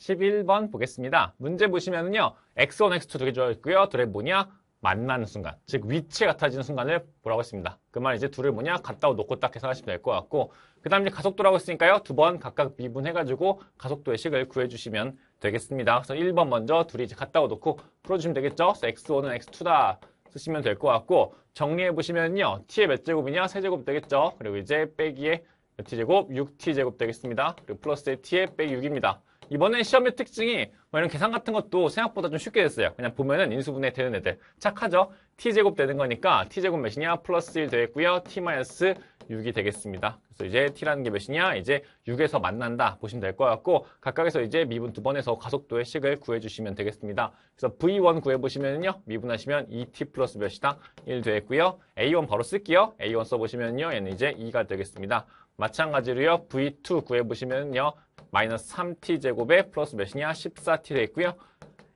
11번 보겠습니다. 문제 보시면은요. X1, X2 두 개 주어 있고요. 둘의 뭐냐? 만나는 순간, 즉 위치 같아지는 순간을 보라고 했습니다. 그 말 이제 둘을 뭐냐 갖다 놓고 딱 계산하시면 될 것 같고 그 다음 이제 가속도라고 했으니까요. 두 번 각각 미분해가지고 가속도의 식을 구해주시면 되겠습니다. 그래서 1번 먼저 둘이 이제 갖다 놓고 풀어주시면 되겠죠. 그래서 x1은 x2다 쓰시면 될 것 같고 정리해보시면요. t의 몇 제곱이냐? 세제곱 되겠죠. 그리고 이제 빼기에 몇 t제곱? 6t제곱 되겠습니다. 그리고 플러스의 t에 빼기 6입니다. 이번에 시험의 특징이 뭐 이런 계산 같은 것도 생각보다 좀 쉽게 됐어요. 그냥 보면은 인수분해 되는 애들 착하죠? t제곱 되는 거니까 t제곱 몇이냐? 플러스 1 되겠고요. t 마이너스 6이 되겠습니다. 그래서 이제 t라는 게 몇이냐? 이제 6에서 만난다 보시면 될 것 같고 각각에서 이제 미분 두 번에서 가속도의 식을 구해주시면 되겠습니다. 그래서 v1 구해보시면요. 미분하시면 2t 플러스 몇이다? 1 되겠고요. a1 바로 쓸게요. a1 써보시면요. 얘는 이제 2가 되겠습니다. 마찬가지로요. v2 구해보시면요. 마이너스 3t 제곱에 플러스 몇이냐 1 4 t 로 했고요.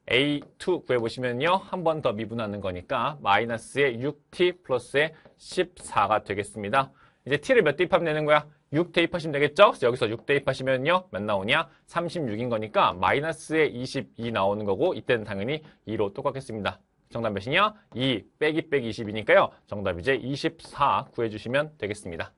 A2 구해보시면요. 한 번 더 미분하는 거니까 마이너스의 6t 플러스의 14가 되겠습니다. 이제 t를 몇 대입하면 되는 거야? 6 대입하시면 되겠죠? 그래서 여기서 6 대입하시면요. 몇 나오냐? 36인 거니까 마이너스의 22 나오는 거고 이때는 당연히 2로 똑같겠습니다. 정답 몇이냐? 2 빼기 빼기 20이니까요. 정답 이제 24 구해주시면 되겠습니다.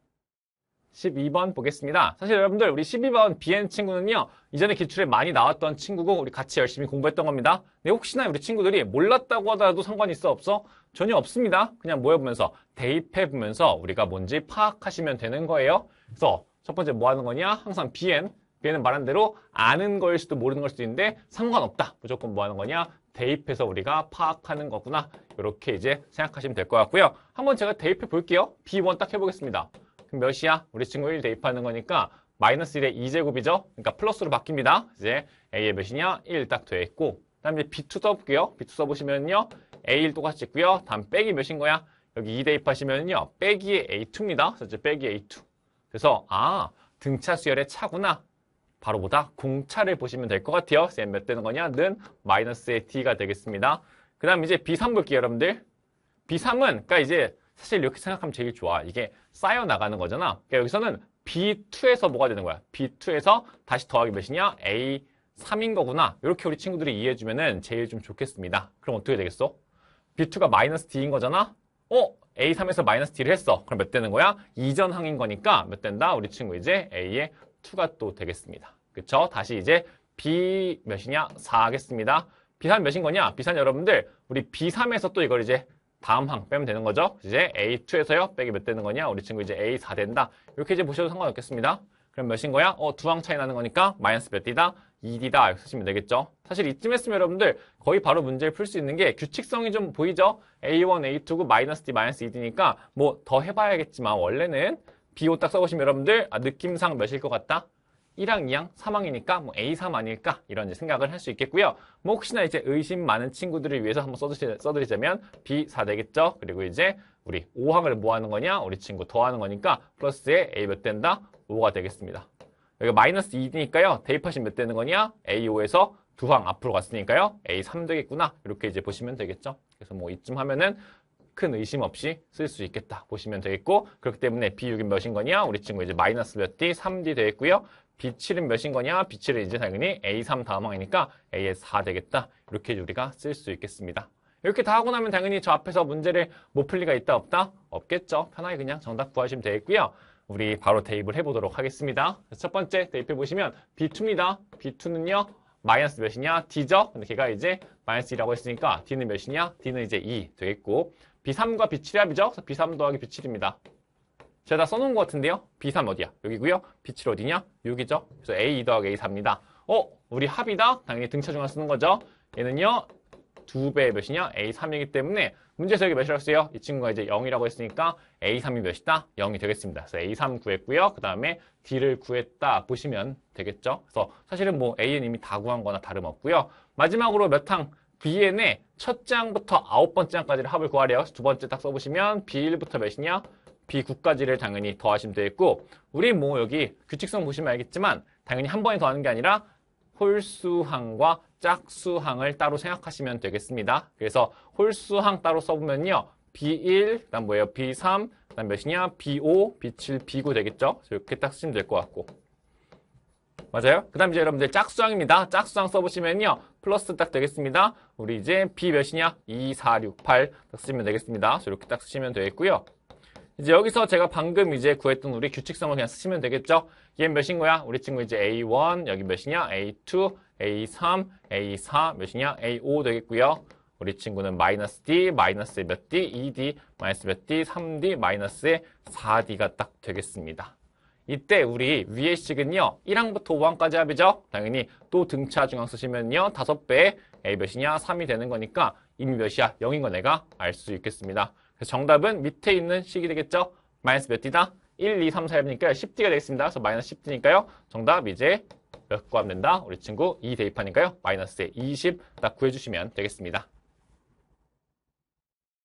12번 보겠습니다. 사실 여러분들 우리 12번 BN 친구는요. 이전에 기출에 많이 나왔던 친구고 우리 같이 열심히 공부했던 겁니다. 근데 혹시나 우리 친구들이 몰랐다고 하더라도 상관 있어 없어? 전혀 없습니다. 그냥 모여보면서 대입해보면서 우리가 뭔지 파악하시면 되는 거예요. 그래서 첫 번째 뭐 하는 거냐? 항상 BN. BN은 말한 대로 아는 걸 수도 모르는 걸 수도 있는데 상관없다. 무조건 뭐 하는 거냐? 대입해서 우리가 파악하는 거구나. 이렇게 이제 생각하시면 될 것 같고요. 한번 제가 대입해 볼게요. B1 딱 해보겠습니다. 그럼 몇이야? 우리 친구 1 대입하는 거니까 마이너스 1의 2제곱이죠? 그러니까 플러스로 바뀝니다. 이제 A의 몇이냐? 1 딱 돼 있고 그 다음에 B2 써볼게요. B2 써보시면요. A1 똑같이 있고요. 다음 빼기 몇인 거야? 여기 2 대입하시면요. 빼기의 A2입니다. 그래서 이제 빼기 A2. 그래서 아 등차 수열의 차구나. 바로 보다 공차를 보시면 될 것 같아요. 쌤 몇 되는 거냐? 는 마이너스의 D가 되겠습니다. 그 다음 이제 B3 볼게요. 여러분들. B3은 그러니까 이제 사실 이렇게 생각하면 제일 좋아. 이게 쌓여 나가는 거잖아. 그러니까 여기서는 B2에서 뭐가 되는 거야? B2에서 다시 더하기 몇이냐? A3인 거구나. 이렇게 우리 친구들이 이해해주면 은 제일 좀 좋겠습니다. 그럼 어떻게 되겠어? B2가 마이너스 D인 거잖아? 어? A3에서 마이너스 D를 했어. 그럼 몇 되는 거야? 이전항인 거니까 몇 된다? 우리 친구 이제 A의 2가 또 되겠습니다. 그쵸? 다시 이제 B 몇이냐? 4 하겠습니다. B3 몇인 거냐? B3 여러분들, 우리 B3에서 또 이걸 이제 다음 항 빼면 되는 거죠. 이제 A2에서요. 빼기 몇 되는 거냐? 우리 친구 이제 A4 된다. 이렇게 이제 보셔도 상관없겠습니다. 그럼 몇인 거야? 어, 두 항 차이 나는 거니까 마이너스 몇 D다? 2D다. 이렇게 쓰시면 되겠죠. 사실 이쯤 했으면 여러분들 거의 바로 문제를 풀 수 있는 게 규칙성이 좀 보이죠? A1, A2고 마이너스 D, 마이너스 2D니까 e 뭐더 해봐야겠지만 원래는 B5 딱 써보시면 여러분들 아, 느낌상 몇일 것 같다? 1학, 2학, 3학이니까 뭐 A3 아닐까 이런 생각을 할 수 있겠고요. 뭐 혹시나 이제 의심 많은 친구들을 위해서 한번 써드리, 써드리자면 B4 되겠죠. 그리고 이제 우리 5학을 뭐 하는 거냐? 우리 친구 더하는 거니까 플러스에 A 몇 된다? 5가 되겠습니다. 여기 마이너스 2니까요. 대입하시면 몇 되는 거냐? A5에서 두항 앞으로 갔으니까요. A3 되겠구나. 이렇게 이제 보시면 되겠죠. 그래서 뭐 이쯤 하면은 큰 의심 없이 쓸 수 있겠다 보시면 되겠고 그렇기 때문에 b 6이 몇인 거냐 우리 친구 이제 마이너스 몇 D, 3D 되겠고요 B7은 몇인 거냐? B7은 이제 당연히 A3 다음항이니까 A의 4 되겠다. 이렇게 우리가 쓸 수 있겠습니다. 이렇게 다 하고 나면 당연히 저 앞에서 문제를 못 풀리가 있다 없다? 없겠죠. 편하게 그냥 정답 구하시면 되겠고요. 우리 바로 대입을 해보도록 하겠습니다. 첫 번째 대입해 보시면 B2입니다. B2는요. 마이너스 몇이냐? D죠? 근데 걔가 이제 마이너스 2라고 했으니까 D는 몇이냐? D는 이제 2 e 되겠고 B3과 B7합이죠? 그래서 B3 더하기 B7입니다. 제가 다 써놓은 것 같은데요. B3 어디야? 여기고요. B7 어디냐? 여기죠. 그래서 A2 더하기 A4입니다. 어? 우리 합이다? 당연히 등차중화 쓰는 거죠. 얘는요. 두배의 몇이냐? A3이기 때문에 문제에서 여기 몇이라고 쓰요? 이 친구가 이제 0이라고 했으니까 A3이 몇이다? 0이 되겠습니다. 그래서 A3 구했고요. 그 다음에 D를 구했다 보시면 되겠죠. 그래서 사실은 뭐 A는 이미 다 구한 거나 다름없고요. 마지막으로 몇 항? Bn의 첫 장부터 아홉 번째 장까지를 합을 구하래요. 두 번째 딱 써보시면 B1부터 몇이냐? 비국가지를 당연히 더하시면 되겠고 우리 뭐 여기 규칙성 보시면 알겠지만 당연히 한 번에 더하는 게 아니라 홀수항과 짝수항을 따로 생각하시면 되겠습니다. 그래서 홀수항 따로 써보면요. B1, 그다음 뭐예요? B3, 그다음 몇이냐? B5, B7, B9 되겠죠? 이렇게 딱 쓰시면 될 것 같고. 맞아요? 그 다음 이제 여러분들 짝수항입니다. 짝수항 써보시면요. 플러스 딱 되겠습니다. 우리 이제 B 몇이냐? 2, 4, 6, 8딱 쓰시면 되겠습니다. 이렇게 딱 쓰시면 되겠고요. 이제 여기서 제가 방금 이제 구했던 우리 규칙성을 그냥 쓰시면 되겠죠. 얘 몇인거야? 우리 친구 이제 A1, 여기 몇이냐? A2, A3, A4, 몇이냐? A5 되겠고요. 우리 친구는 마이너스 D, 마이너스 몇 D, 2D, 마이너스 몇 D, 3D, 마이너스 4D가 딱 되겠습니다. 이때 우리 위의 식은요. 1항부터 5항까지 합이죠. 당연히 또 등차 중항 쓰시면요. 5배 A 몇이냐? 3이 되는 거니까 이미 몇이야? 0인 거 내가 알 수 있겠습니다. 그래서 정답은 밑에 있는 식이 되겠죠? 마이너스 몇 D다? 1, 2, 3, 4니까 10D가 되겠습니다. 그래서 마이너스 10D니까요. 정답 이제 몇 구하면 된다? 우리 친구 2 대입하니까요. 마이너스에 20 딱 구해주시면 되겠습니다.